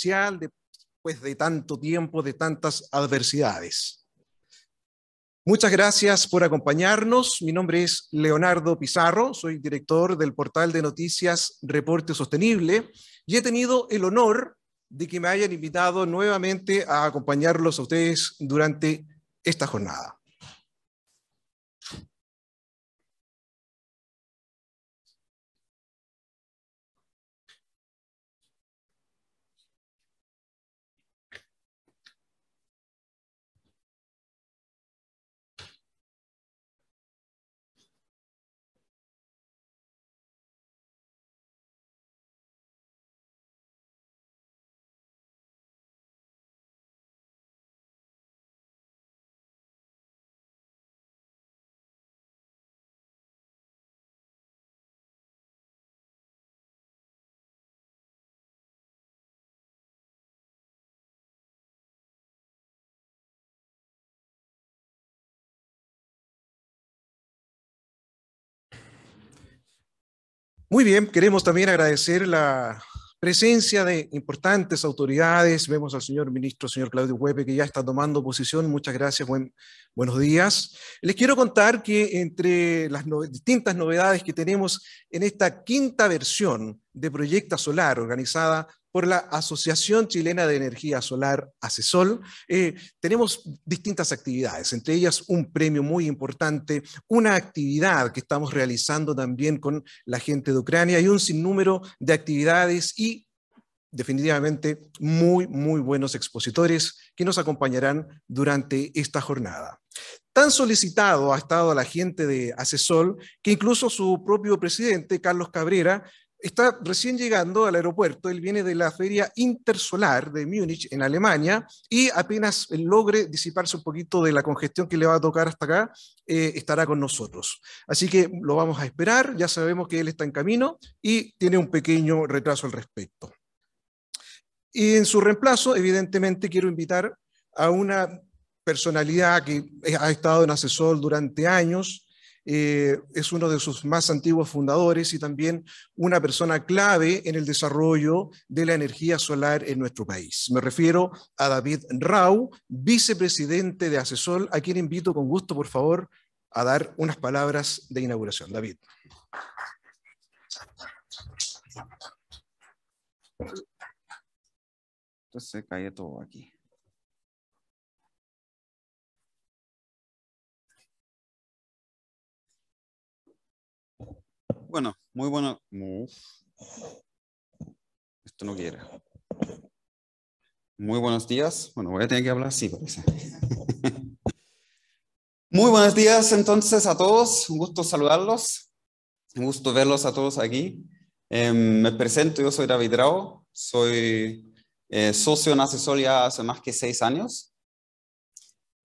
social después de tanto tiempo, de tantas adversidades. Muchas gracias por acompañarnos. Mi nombre es Leonardo Pizarro, soy director del portal de noticias Reporte Sostenible y he tenido el honor de que me hayan invitado nuevamente a acompañarlos a ustedes durante esta jornada. Muy bien, queremos también agradecer la presencia de importantes autoridades. Vemos al señor ministro, señor Claudio Huepe, que ya está tomando posición. Muchas gracias, buenos días. Les quiero contar que entre las distintas novedades que tenemos en esta quinta versión de Proyecta Solar, organizada por la Asociación Chilena de Energía Solar, ACESOL, eh, tenemos distintas actividades, entre ellas un premio muy importante, una actividad que estamos realizando también con la gente de Ucrania y un sinnúmero de actividades y definitivamente muy, muy buenos expositores que nos acompañarán durante esta jornada. Tan solicitado ha estado la gente de ACESOL que incluso su propio presidente, Carlos Cabrera, está recién llegando al aeropuerto, él viene de la feria intersolar de Múnich en Alemania y apenas logre disiparse un poquito de la congestión que le va a tocar hasta acá, eh, estará con nosotros. Así que lo vamos a esperar, ya sabemos que él está en camino y tiene un pequeño retraso al respecto. Y en su reemplazo, evidentemente, quiero invitar a una personalidad que ha estado en asesor durante años, eh, es uno de sus más antiguos fundadores y también una persona clave en el desarrollo de la energía solar en nuestro país. Me refiero a David Rau, vicepresidente de Asesol, a quien invito con gusto, por favor, a dar unas palabras de inauguración. David. Entonces se cae todo aquí. bueno, muy bueno. Esto no quiere. Muy buenos días. Bueno, voy a tener que hablar sí, parece. muy buenos días entonces a todos. Un gusto saludarlos. Un gusto verlos a todos aquí. Em, me presento, yo soy David Rao. Soy eh, socio en Asesor ya hace más que seis años.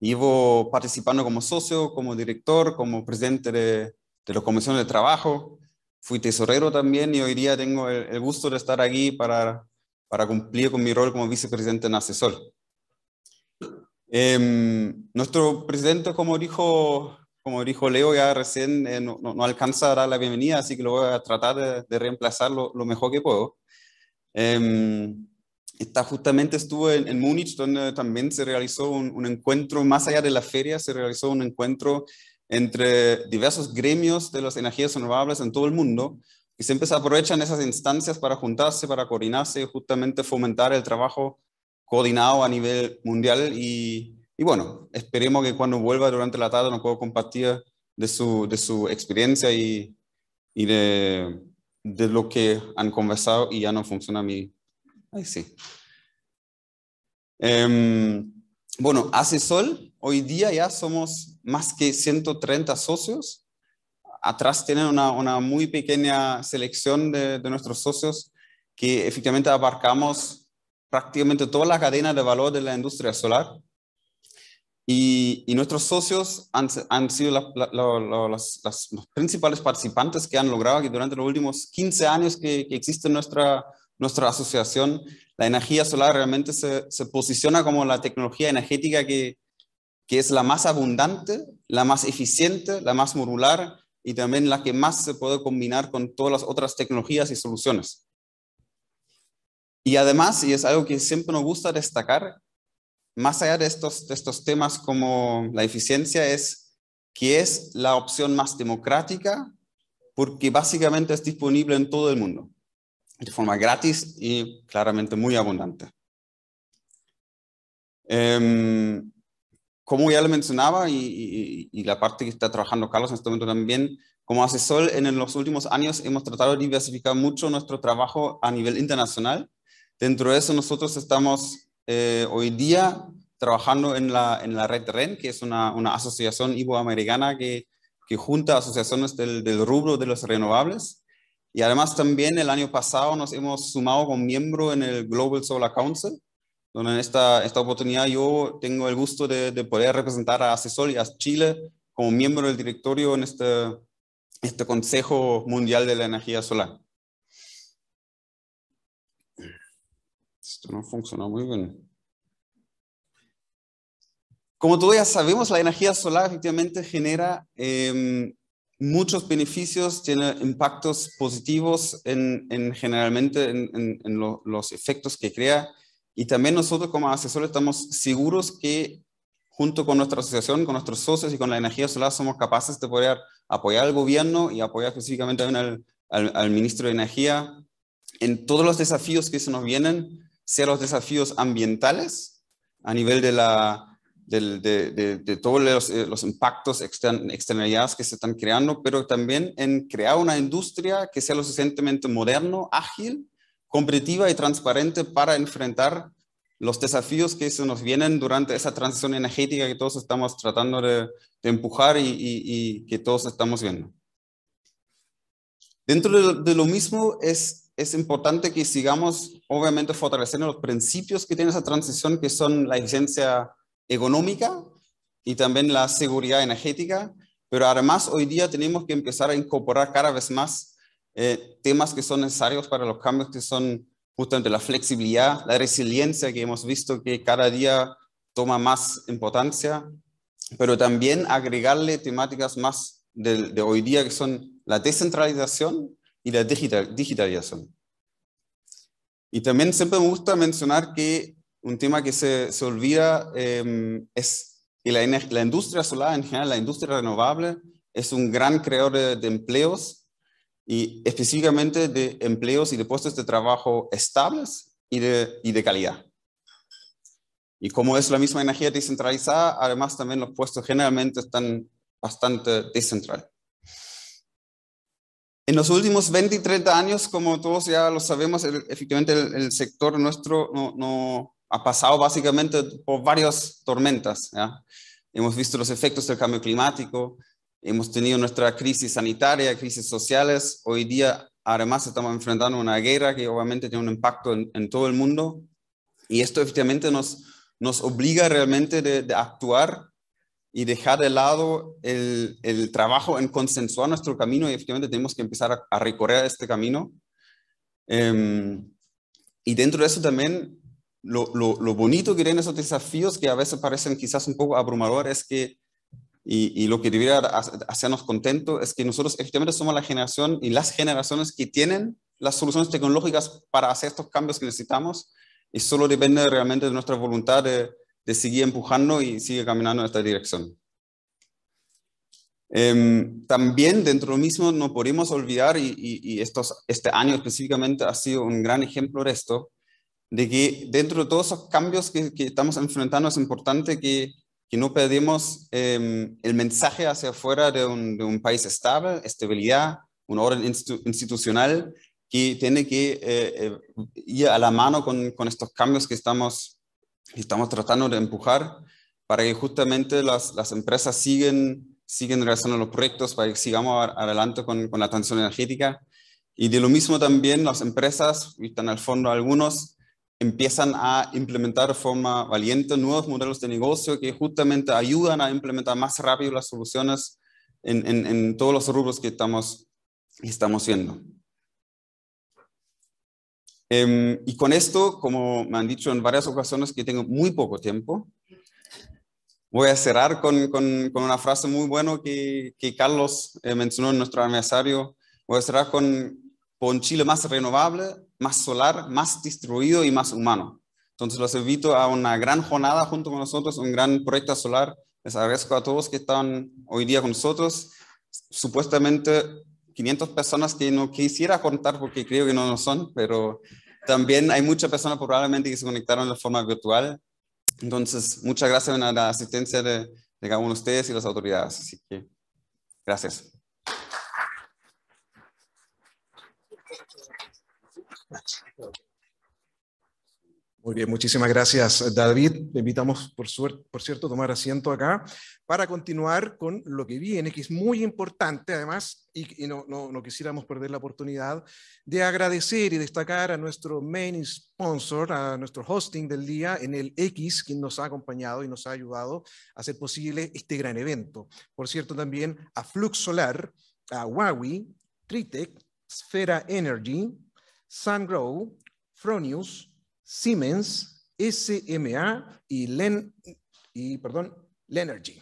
Llevo participando como socio, como director, como presidente de, de las comisiones de trabajo fui tesorero también y hoy día tengo el, gusto de estar aquí para, para cumplir con mi rol como vicepresidente en asesor. Em, nuestro presidente, como dijo, como dijo Leo ya recién, eh, no, no, alcanza a dar la bienvenida, así que lo voy a tratar de, de reemplazarlo lo, mejor que puedo. Em, está, justamente estuve en, Múnich, donde también se realizó un, un, encuentro, más allá de la feria, se realizó un encuentro entre diversos gremios de las energías renovables en todo el mundo y siempre se aprovechan esas instancias para juntarse, para coordinarse y justamente fomentar el trabajo coordinado a nivel mundial y, bueno, esperemos que cuando vuelva durante la tarde nos pueda compartir de su, experiencia y, de, lo que han conversado y ya no funciona mi... Ahí sí. Em, bueno, hace sol, hoy día ya somos más que 130 socios. Atrás tienen una, muy pequeña selección de, nuestros socios que efectivamente abarcamos prácticamente toda la cadena de valor de la industria solar. Y, nuestros socios han, han sido las, los principales participantes que han logrado que durante los últimos 15 años que, existe nuestra, nuestra asociación, la energía solar realmente se posiciona como la tecnología energética que, que es la más abundante, la más eficiente, la más modular y también la que más se puede combinar con todas las otras tecnologías y soluciones. Y además, y es algo que siempre nos gusta destacar, más allá de estos, estos temas como la eficiencia, es que es la opción más democrática porque básicamente es disponible en todo el mundo, de forma gratis y claramente muy abundante. Em, como ya lo mencionaba y, la parte que está trabajando Carlos en este momento también, como asesor en los últimos años hemos tratado de diversificar mucho nuestro trabajo a nivel internacional. Dentro de eso nosotros estamos eh, hoy día trabajando en la, en la red REN, que es una, una asociación iboamericana que, que junta asociaciones del, del rubro de los renovables. Y además también el año pasado nos hemos sumado como miembro en el Global Solar Council, donde en esta, esta oportunidad yo tengo el gusto de, de poder representar a ACESOL y a Chile como miembro del directorio en este, este Consejo Mundial de la Energía Solar. Esto no funciona muy bien. Como todos ya sabemos, la energía solar efectivamente genera em, muchos beneficios, tiene impactos positivos en, en generalmente en, en, los efectos que crea y también nosotros como asesores estamos seguros que junto con nuestra asociación, con nuestros socios y con la energía solar somos capaces de poder apoyar al gobierno y apoyar específicamente al, ministro de Energía en todos los desafíos que se nos vienen, sea los desafíos ambientales a nivel de de, todos los, eh, impactos, externalidades que se están creando, pero también en crear una industria que sea lo suficientemente moderno, ágil competitiva y transparente para enfrentar los desafíos que se nos vienen durante esa transición energética que todos estamos tratando de, empujar y, que todos estamos viendo. Dentro de, lo mismo es, es importante que sigamos, obviamente, fortaleciendo los principios que tiene esa transición, que son la eficiencia económica y también la seguridad energética, pero además hoy día tenemos que empezar a incorporar cada vez más eh, temas que son necesarios para los cambios, que son justamente la flexibilidad, la resiliencia, que hemos visto que cada día toma más importancia, pero también agregarle temáticas más de, hoy día, que son la descentralización y la digitalización. Y también siempre me gusta mencionar que un tema que se, se olvida em, es que la, industria solar en general, la industria renovable, es un gran creador de empleos y específicamente de empleos y de puestos de trabajo estables y de, y de calidad. Y como es la misma energía descentralizada, además también los puestos generalmente están bastante descentralizados. En los últimos 20 y 30 años, como todos ya lo sabemos, efectivamente el, sector nuestro no, ha pasado básicamente por varias tormentas. Hemos visto los efectos del cambio climático, Hemos tenido nuestra crisis sanitaria, crisis sociales. Hoy día, además, estamos enfrentando una guerra que obviamente tiene un impacto en, todo el mundo. Y esto efectivamente nos, nos obliga realmente de, actuar y dejar de lado el, el, trabajo en consensuar nuestro camino y efectivamente tenemos que empezar a, recorrer este camino. Em, y dentro de eso también, lo, lo, lo, bonito que tienen esos desafíos que a veces parecen quizás un poco abrumadores es que y, lo que debería hacernos contentos es que nosotros efectivamente somos la generación y las generaciones que tienen las soluciones tecnológicas para hacer estos cambios que necesitamos y solo depende realmente de nuestra voluntad de, seguir empujando y seguir caminando en esta dirección. Em, también dentro de lo mismo no podemos olvidar, y, estos, este año específicamente ha sido un gran ejemplo de esto, de que dentro de todos esos cambios que estamos enfrentando es importante que que no perdemos em, el mensaje hacia afuera de un, país estable, estabilidad, un orden institucional que tiene que eh, eh, ir a la mano con, con estos cambios que estamos, estamos tratando de empujar para que justamente las, las empresas siguen, siguen realizando los proyectos, para que sigamos adelante con, con la tensión energética. Y de lo mismo también las empresas, y están al fondo algunos, empiezan a implementar de forma valiente nuevos modelos de negocio que justamente ayudan a implementar más rápido las soluciones en, todos los rubros que estamos, estamos viendo. Em, y con esto, como me han dicho en varias ocasiones que tengo muy poco tiempo, voy a cerrar con, una frase muy buena que, Carlos eh, mencionó en nuestro aniversario. Voy a cerrar con, por un Chile más renovable, más solar, más distribuido y más humano. Entonces los invito a una gran jornada junto con nosotros, un gran proyecto solar. Les agradezco a todos que están hoy día con nosotros. Supuestamente 500 personas que no quisiera contar porque creo que no lo son, pero también hay muchas personas probablemente que se conectaron de forma virtual. Entonces, muchas gracias a la asistencia de, de cada uno de ustedes y las autoridades. Así que, gracias. Muy bien, muchísimas gracias, David. Te invitamos, por, por cierto, a tomar asiento acá para continuar con lo que viene, que es muy importante, además, y, no, quisiéramos perder la oportunidad de agradecer y destacar a nuestro main sponsor, a nuestro hosting del día en el X, quien nos ha acompañado y nos ha ayudado a hacer posible este gran evento. Por cierto, también a Flux Solar, a Huawei, Tritec, Sfera Energy, Sungrow, Fronius, Siemens, SMA y, Len, y perdón, Lenergy.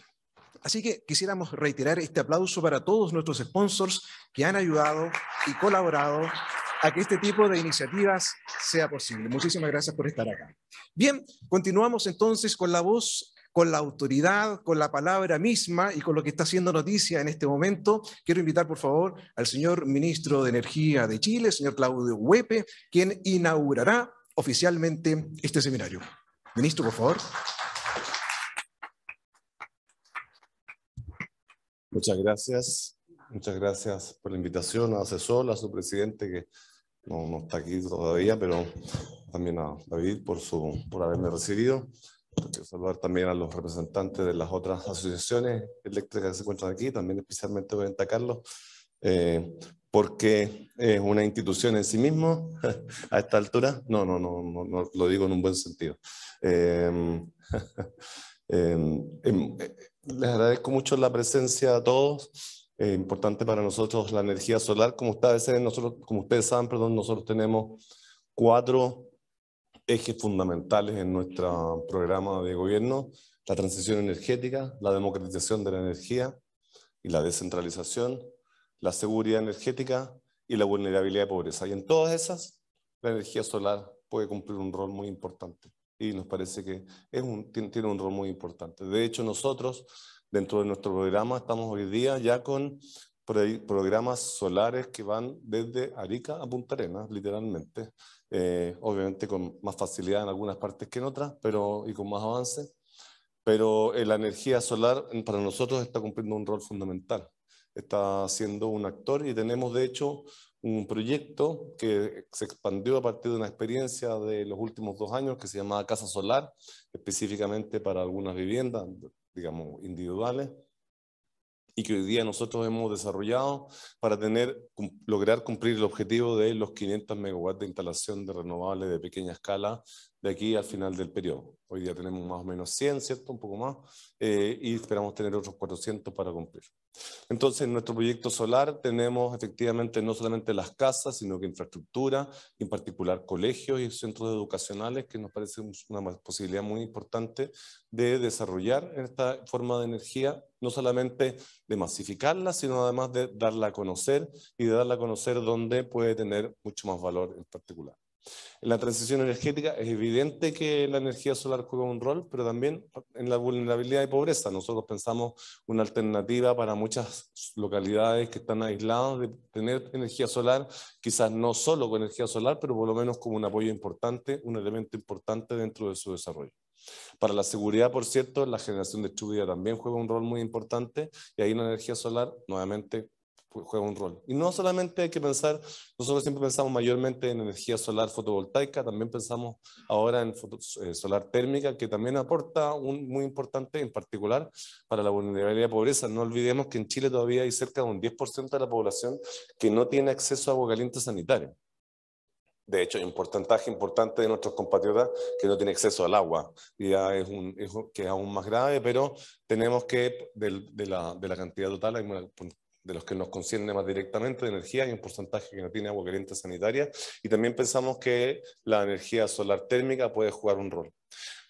Así que quisiéramos reiterar este aplauso para todos nuestros sponsors que han ayudado y colaborado a que este tipo de iniciativas sea posible. Muchísimas gracias por estar acá. Bien, continuamos entonces con la voz con la autoridad, con la palabra misma y con lo que está haciendo noticia en este momento, quiero invitar por favor al señor ministro de Energía de Chile, señor Claudio Huepe, quien inaugurará oficialmente este seminario. Ministro, por favor. Muchas gracias. Muchas gracias por la invitación a Asesor, a su presidente que no, no está aquí todavía, pero también a David por, su, por haberme recibido saludar también a los representantes de las otras asociaciones eléctricas que se encuentran aquí, también especialmente voy a Carlos, eh, porque es una institución en sí mismo a esta altura. No, no, no, no, lo digo en un buen sentido. Em, em, em, eh, les agradezco mucho la presencia a todos. es importante para nosotros la energía solar. Como ustedes, nosotros, como ustedes saben, perdón, nosotros tenemos cuatro ejes fundamentales en nuestro programa de gobierno, la transición energética, la democratización de la energía y la descentralización, la seguridad energética y la vulnerabilidad de pobreza. Y en todas esas, la energía solar puede cumplir un rol muy importante y nos parece que tiene un rol muy importante. De hecho, nosotros, dentro de nuestro programa, estamos hoy día ya con programas solares que van desde Arica a Punta Arenas, literalmente, eh, obviamente con más facilidad en algunas partes que en otras, pero, y con más avance. Pero eh, la energía solar mm, para nosotros está cumpliendo un rol fundamental. Está siendo un actor y tenemos, de hecho, un proyecto que se expandió a partir de una experiencia de los últimos dos años que se llamaba Casa Solar, específicamente para algunas viviendas, digamos, individuales, y que hoy día nosotros hemos desarrollado para tener, lograr cumplir el objetivo de los 500 megawatts de instalación de renovables de pequeña escala de aquí al final del periodo. Hoy día tenemos más o menos 100, ¿cierto? Un poco más, eh, y esperamos tener otros 400 para cumplir. Entonces, en nuestro proyecto solar tenemos efectivamente no solamente las casas, sino que infraestructura, en particular colegios y centros educacionales, que nos parece una posibilidad muy importante de desarrollar esta forma de energía, no solamente de masificarla, sino además de darla a conocer y de darla a conocer dónde puede tener mucho más valor en particular. En la transición energética es evidente que la energía solar juega un rol, pero también en la vulnerabilidad y pobreza. Nosotros pensamos una alternativa para muchas localidades que están aisladas de tener energía solar, quizás no solo con energía solar, pero por lo menos como un apoyo importante, un elemento importante dentro de su desarrollo. Para la seguridad, por cierto, la generación de distribuida también juega un rol muy importante y ahí la energía solar, nuevamente, juega un rol. Y no solamente hay que pensar, nosotros siempre pensamos mayormente en energía solar fotovoltaica, también pensamos ahora en eh, solar térmica, que también aporta un muy importante, en particular para la vulnerabilidad de pobreza. No olvidemos que en Chile todavía hay cerca de un 10% de la población que no tiene acceso a agua caliente sanitaria. De hecho, hay un porcentaje importante de nuestros compatriotas que no tiene acceso al agua, y ya es, un, que es aún más grave, pero tenemos que, de, la, de la, cantidad total, hay una, de los que nos concierne más directamente de energía, y un porcentaje que no tiene agua caliente sanitaria y también pensamos que la energía solar térmica puede jugar un rol.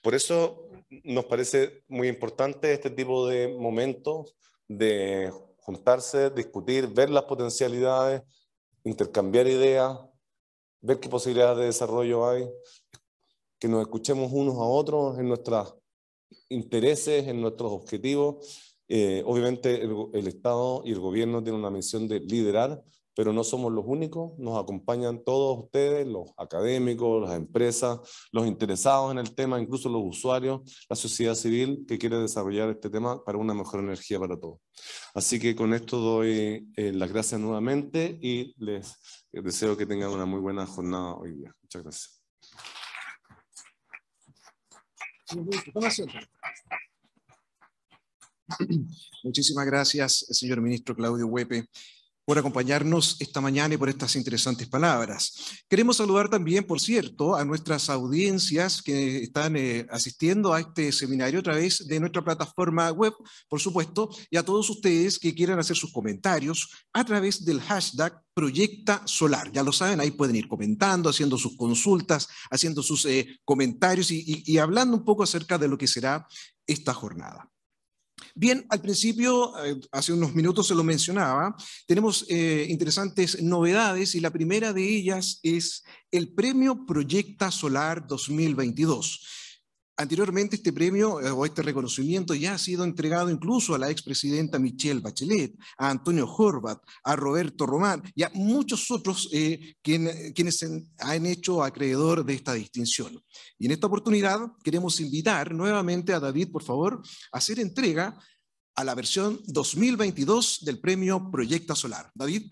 Por eso nos parece muy importante este tipo de momentos de juntarse, discutir, ver las potencialidades, intercambiar ideas, ver qué posibilidades de desarrollo hay, que nos escuchemos unos a otros en nuestros intereses, en nuestros objetivos eh, obviamente el, Estado y el gobierno tienen una misión de liderar, pero no somos los únicos, nos acompañan todos ustedes, los académicos, las empresas, los interesados en el tema, incluso los usuarios, la sociedad civil que quiere desarrollar este tema para una mejor energía para todos. Así que con esto doy eh, las gracias nuevamente y les deseo que tengan una muy buena jornada hoy día. Muchas gracias. Muchísimas gracias, señor ministro Claudio Huepe, por acompañarnos esta mañana y por estas interesantes palabras. Queremos saludar también, por cierto, a nuestras audiencias que están eh, asistiendo a este seminario a través de nuestra plataforma web, por supuesto, y a todos ustedes que quieran hacer sus comentarios a través del hashtag Proyecta Solar. Ya lo saben, ahí pueden ir comentando, haciendo sus consultas, haciendo sus eh, comentarios y hablando un poco acerca de lo que será esta jornada. Bien, al principio, eh, hace unos minutos se lo mencionaba, tenemos eh, interesantes novedades y la primera de ellas es el Premio Proyecta Solar 2022. Anteriormente este premio eh, o este reconocimiento ya ha sido entregado incluso a la expresidenta Michelle Bachelet, a Antonio Horvat, a Roberto Román y a muchos otros eh, quienes han hecho acreedor de esta distinción. Y en esta oportunidad queremos invitar nuevamente a David, por favor, a hacer entrega a la versión 2022 del premio Proyecta Solar. David.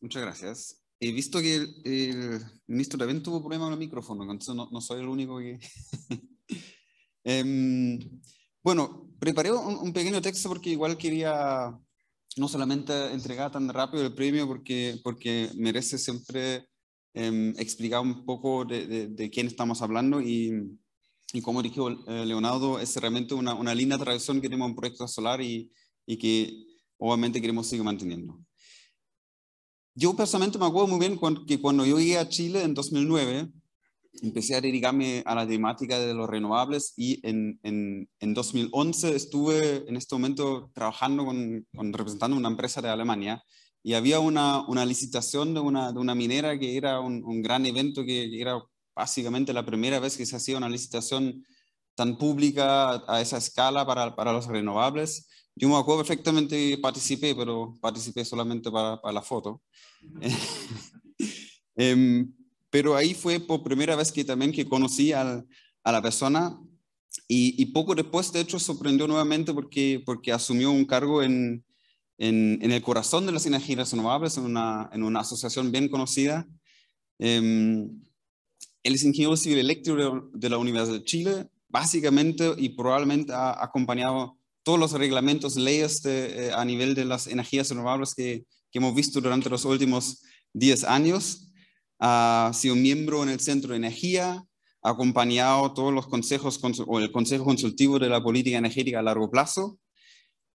Muchas gracias he visto que el, ministro también tuvo problema con el micrófono, entonces no, soy el único que... Em, bueno, preparé un, pequeño texto porque igual quería no solamente entregar tan rápido el premio porque, porque merece siempre em, explicar un poco de, quién estamos hablando y, como dijo eh, Leonardo, es realmente una, una linda tradición que tenemos en Proyecto Solar y, y que obviamente queremos seguir manteniendo. Yo personalmente me acuerdo muy bien que cuando yo llegué a Chile en 2009, empecé a dedicarme a la temática de los renovables y en, en, 2011 estuve en este momento trabajando con, representando una empresa de Alemania y había una, una licitación de una, de una, minera que era un, un, gran evento que era básicamente la primera vez que se hacía una licitación tan pública a esa escala para, para los renovables yo me acuerdo perfectamente y participé, pero participé solamente para, la foto. Em, pero ahí fue por primera vez que también que conocí a la persona y, poco después, de hecho, sorprendió nuevamente porque, porque asumió un cargo en, en, el corazón de las energías renovables, en una, en una asociación bien conocida. El em, él es ingeniero civil eléctrico de la Universidad de Chile, básicamente y probablemente ha acompañado todos los reglamentos, leyes eh, a nivel de las energías renovables que, que hemos visto durante los últimos 10 años. Ha sido miembro en el Centro de Energía, ha acompañado todos los consejos o el Consejo Consultivo de la Política Energética a largo plazo.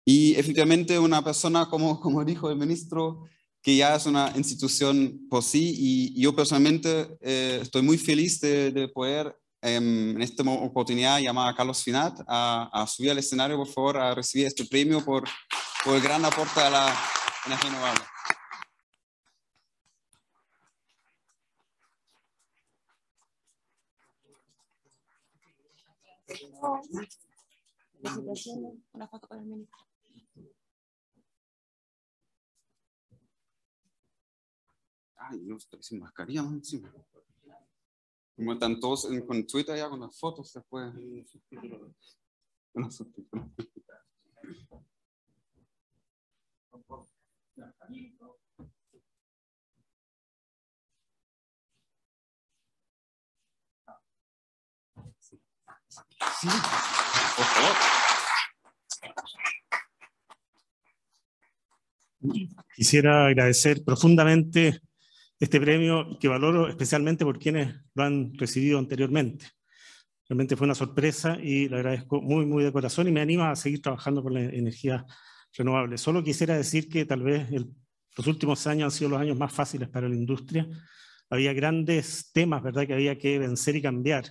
Y efectivamente una persona, como, como dijo el ministro, que ya es una institución por sí y yo personalmente eh, estoy muy feliz de, de poder Em, en esta oportunidad llamar a Carlos Finat a, subir al escenario, por favor, a recibir este premio por, por el gran aporte a la energía renovable. Una foto con el ministro. no, estoy sin mascarilla como están todos en, con Twitter ya con las fotos después. por favor. Quisiera agradecer profundamente este premio que valoro especialmente por quienes lo han recibido anteriormente. Realmente fue una sorpresa y le agradezco muy, muy de corazón y me anima a seguir trabajando con la energía renovable. Solo quisiera decir que tal vez los últimos años han sido los años más fáciles para la industria. Había grandes temas, ¿verdad?, que había que vencer y cambiar.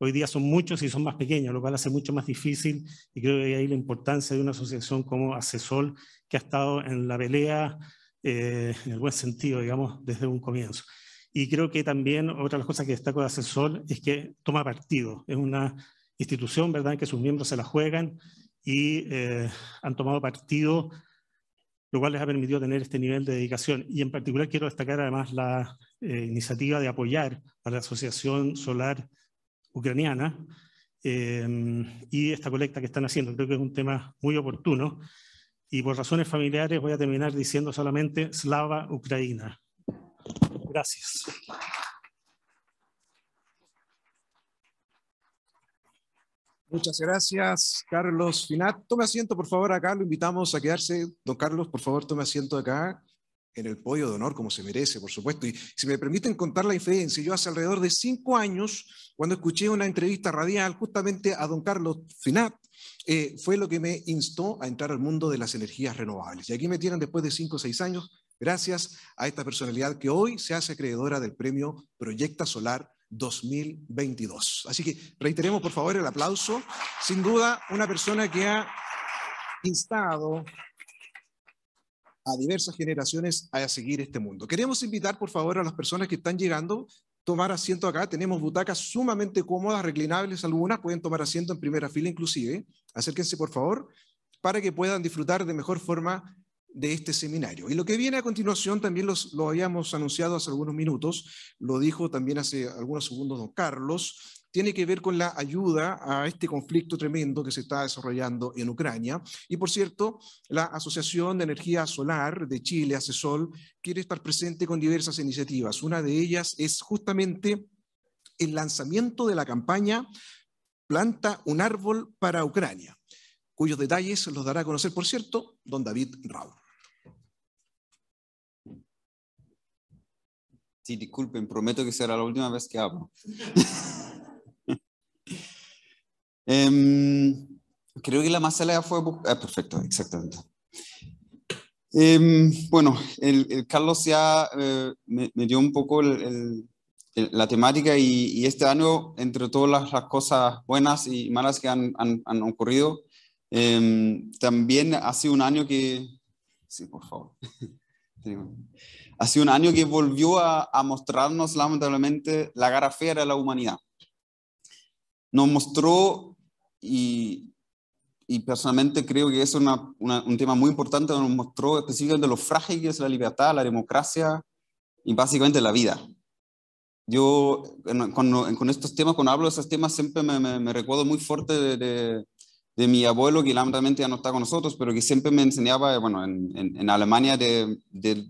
Hoy día son muchos y son más pequeños, lo cual hace mucho más difícil y creo que ahí la importancia de una asociación como ACESOL que ha estado en la pelea eh, en el buen sentido, digamos, desde un comienzo. Y creo que también otra de las cosas que destaco de Sol es que toma partido. Es una institución, ¿verdad?, en que sus miembros se la juegan y eh, han tomado partido, lo cual les ha permitido tener este nivel de dedicación. Y en particular quiero destacar además la eh, iniciativa de apoyar a la Asociación Solar Ucraniana y esta colecta que están haciendo. Creo que es un tema muy oportuno y por razones familiares voy a terminar diciendo solamente Slava Ucrania. Gracias. Muchas gracias, Carlos Finat. Tome asiento, por favor, acá. Lo invitamos a quedarse. Don Carlos, por favor, tome asiento acá en el pollo de honor, como se merece, por supuesto. Y si me permiten contar la diferencia, yo hace alrededor de cinco años, cuando escuché una entrevista radial justamente a don Carlos Finat, eh, fue lo que me instó a entrar al mundo de las energías renovables. Y aquí me tienen después de cinco o seis años, gracias a esta personalidad que hoy se hace acreedora del premio Proyecta Solar 2022. Así que reiteremos, por favor, el aplauso. Sin duda, una persona que ha instado a diversas generaciones a seguir este mundo. Queremos invitar, por favor, a las personas que están llegando tomar asiento acá. Tenemos butacas sumamente cómodas, reclinables algunas, pueden tomar asiento en primera fila inclusive. Acérquense por favor para que puedan disfrutar de mejor forma de este seminario. Y lo que viene a continuación también los, lo habíamos anunciado hace algunos minutos, lo dijo también hace algunos segundos don Carlos, tiene que ver con la ayuda a este conflicto tremendo que se está desarrollando en Ucrania. Y por cierto, la Asociación de Energía Solar de Chile, ACESOL, quiere estar presente con diversas iniciativas. Una de ellas es justamente el lanzamiento de la campaña Planta un árbol para Ucrania, cuyos detalles los dará a conocer, por cierto, don David Raúl. Sí, disculpen, prometo que será la última vez que hablo. Em, creo que la más fue... Ah, perfecto, exactamente. Em, bueno, el, Carlos ya eh, me, dio un poco la temática y, este año, entre todas las, cosas buenas y malas que han, ocurrido, em, también hace un año que... Sí, por favor. hace un año que volvió a, a mostrarnos lamentablemente la cara fea de la humanidad. Nos mostró y, personalmente creo que es un tema muy importante donde nos mostró específicamente lo frágil que es la libertad, la democracia y básicamente la vida. Yo con, estos temas, cuando hablo de esos temas, siempre me recuerdo muy fuerte de, de, mi abuelo, que lamentablemente ya no está con nosotros, pero que siempre me enseñaba, bueno, en, en, Alemania de, de,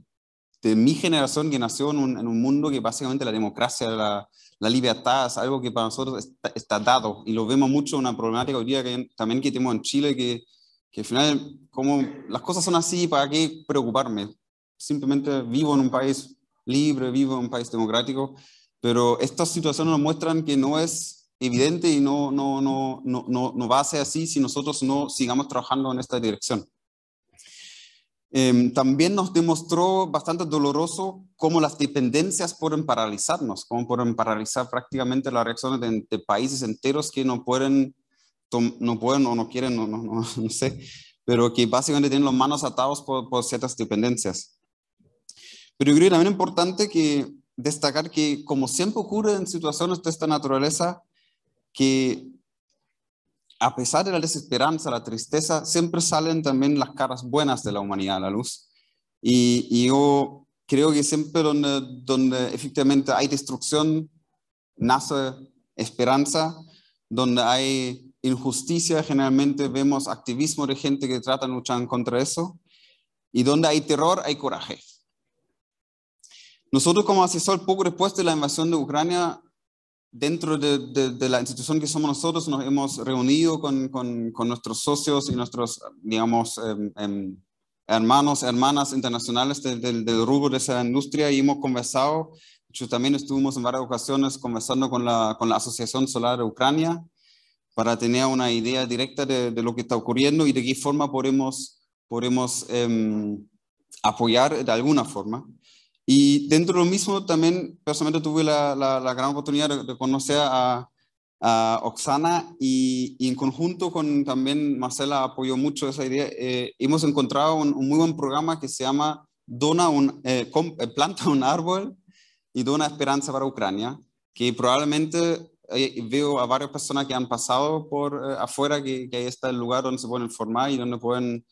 mi generación que nació en un, mundo que básicamente la democracia la, la libertad es algo que para nosotros está, dado y lo vemos mucho una problemática hoy día que también que tenemos en Chile que, que al final como las cosas son así, ¿para qué preocuparme? Simplemente vivo en un país libre, vivo en un país democrático, pero estas situaciones nos muestran que no es evidente y no, no, no, no, no va a ser así si nosotros no sigamos trabajando en esta dirección. Em, también nos demostró bastante doloroso cómo las dependencias pueden paralizarnos, cómo pueden paralizar prácticamente las reacciones de, países enteros que no pueden, no pueden o no quieren, no, no, no, sé, pero que básicamente tienen las manos atadas por, por ciertas dependencias. Pero creo que también es importante que destacar que, como siempre ocurre en situaciones de esta naturaleza, que a pesar de la desesperanza, la tristeza, siempre salen también las caras buenas de la humanidad a la luz. Y, yo creo que siempre donde, donde efectivamente hay destrucción, nace esperanza, donde hay injusticia, generalmente vemos activismo de gente que trata de luchar contra eso, y donde hay terror, hay coraje. Nosotros como asesor, poco después de la invasión de Ucrania, dentro de, la institución que somos nosotros, nos hemos reunido con, nuestros socios y nuestros, digamos, em, em, hermanos, hermanas internacionales del rubro de esa industria y hemos conversado. también estuvimos en varias ocasiones conversando con la, Asociación Solar de Ucrania para tener una idea directa de, lo que está ocurriendo y de qué forma podemos, podemos em, apoyar de alguna forma. Y dentro de lo mismo, también personalmente tuve la, la, gran oportunidad de, conocer a, a Oxana y, y, en conjunto con también Marcela apoyó mucho esa idea. Eh, hemos encontrado un, muy buen programa que se llama Dona un, eh, eh, Planta un árbol y Dona Esperanza para Ucrania, que probablemente veo a varias personas que han pasado por afuera, que, que ahí está el lugar donde se pueden formar y donde pueden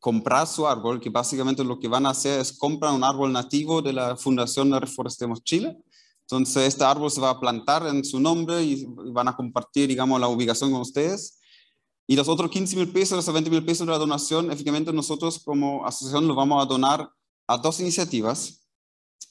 comprar su árbol, que básicamente lo que van a hacer es comprar un árbol nativo de la Fundación Reforestemos Chile. Entonces, este árbol se va a plantar en su nombre y van a compartir, digamos, la ubicación con ustedes. Y los otros 15 mil pesos, los 20 mil pesos de la donación, efectivamente nosotros como asociación lo vamos a donar a dos iniciativas.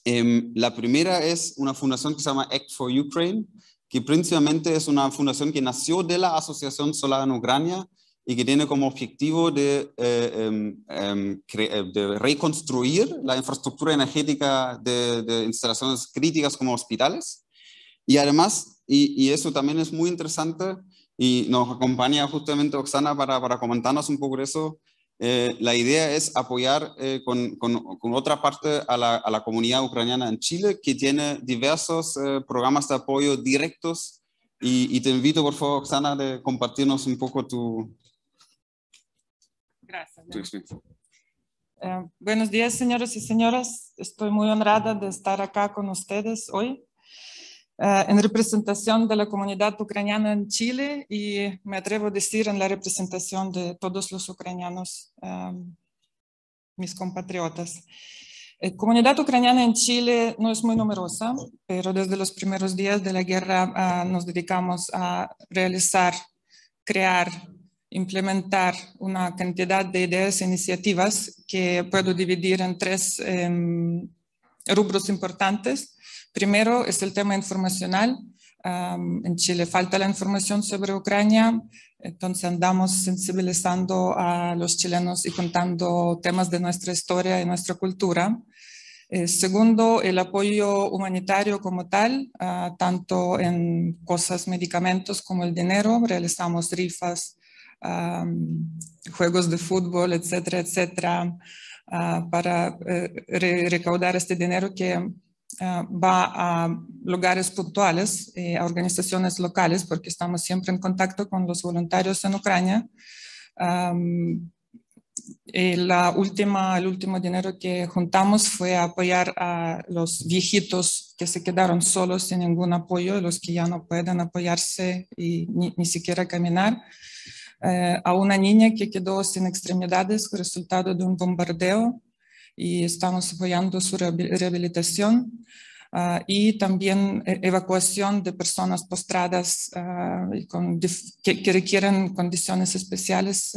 Em, la primera es una fundación que se llama Act for Ukraine, que principalmente es una fundación que nació de la Asociación Solar en Ucrania, y que tiene como objetivo de, eh, em, em, eh, reconstruir la infraestructura energética de, instalaciones críticas como hospitales. Y además, y, eso también es muy interesante, y nos acompaña justamente Oxana para, comentarnos un poco eso, eh, la idea es apoyar con, con, otra parte a la, comunidad ucraniana en Chile, que tiene diversos programas de apoyo directos. Y, te invito, por favor, Oxana, de compartirnos un poco tu, eh, buenos días, señores y señoras. Estoy muy honrada de estar acá con ustedes hoy eh, en representación de la comunidad ucraniana en Chile y me atrevo a decir en la representación de todos los ucranianos, eh, mis compatriotas. La comunidad ucraniana en Chile no es muy numerosa, pero desde los primeros días de la guerra nos dedicamos a realizar, crear implementar una cantidad de ideas e iniciativas que puedo dividir en tres em, rubros importantes. Primero es el tema informacional. en Chile falta la información sobre Ucrania, entonces andamos sensibilizando a los chilenos y contando temas de nuestra historia y nuestra cultura. Eh, segundo, el apoyo humanitario como tal, ah, tanto en cosas, medicamentos como el dinero. Realizamos rifas juegos de fútbol, etcétera, etcétera, ah, para eh, recaudar este dinero que ah, va a lugares puntuales, a organizaciones locales, porque estamos siempre en contacto con los voluntarios en Ucrania. la última, el último dinero que juntamos fue apoyar a los viejitos que se quedaron solos sin ningún apoyo, los que ya no pueden apoyarse y ni siquiera caminar a una niña que quedó sin extremidades resultado de un bombardeo y estamos apoyando su rehabilitación. y también evacuación de personas postradas que, requieren condiciones especiales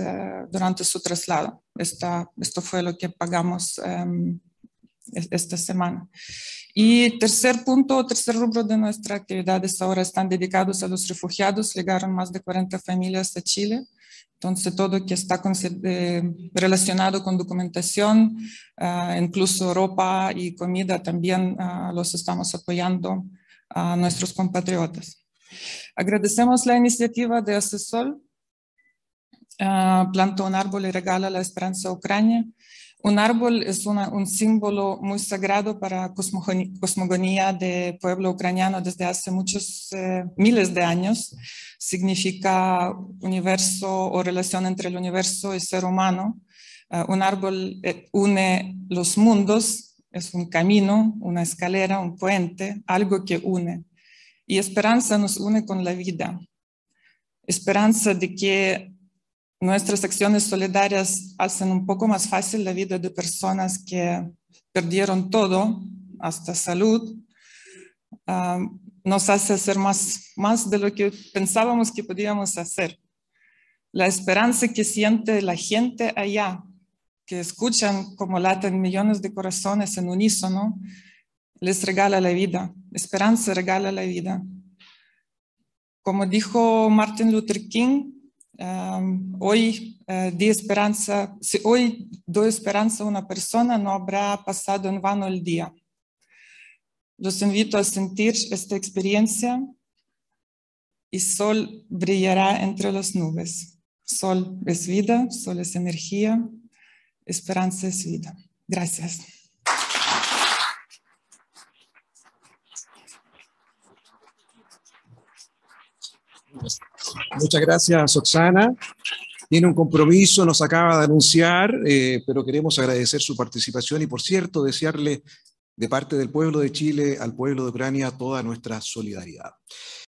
durante su traslado. esto fue lo que pagamos esta semana. Y tercer punto, tercer rubro de nuestras actividades ahora están dedicados a los refugiados. Llegaron más de 40 familias a Chile. Entonces, todo lo que está eh, relacionado con documentación, ah, incluso ropa y comida, también ah, los estamos apoyando a nuestros compatriotas. Agradecemos la iniciativa de Asesol, ah, Planta un árbol y regala la esperanza a Ucrania. Un árbol es un símbolo muy sagrado para cosmogonía, cosmogonía de pueblo ucraniano desde hace muchos eh, miles de años. Significa universo o relación entre el universo y ser humano. Eh, un árbol eh, une los mundos, es un camino, una escalera, un puente, algo que une. Y esperanza nos une con la vida. Esperanza de que Nuestras acciones solidarias hacen un poco más fácil la vida de personas que perdieron todo, hasta salud. Ah, nos hace hacer más, más de lo que pensábamos que podíamos hacer. La esperanza que siente la gente allá, que escuchan como laten millones de corazones en unísono, les regala la vida. Esperanza regala la vida. Como dijo Martin Luther King, hoy э, esperanza, si hoy doy esperanza a una persona, no habrá pasado en vano el día. Los invito a sentir esta experiencia y sol brillará entre las nubes. Sol es vida, sol es energía, esperanza es vida. Gracias. Gracias. Pues, Muchas gracias, Oxana. Tiene un compromiso, nos acaba de anunciar, eh, pero queremos agradecer su participación y, por cierto, desearle de parte del pueblo de Chile al pueblo de Ucrania toda nuestra solidaridad.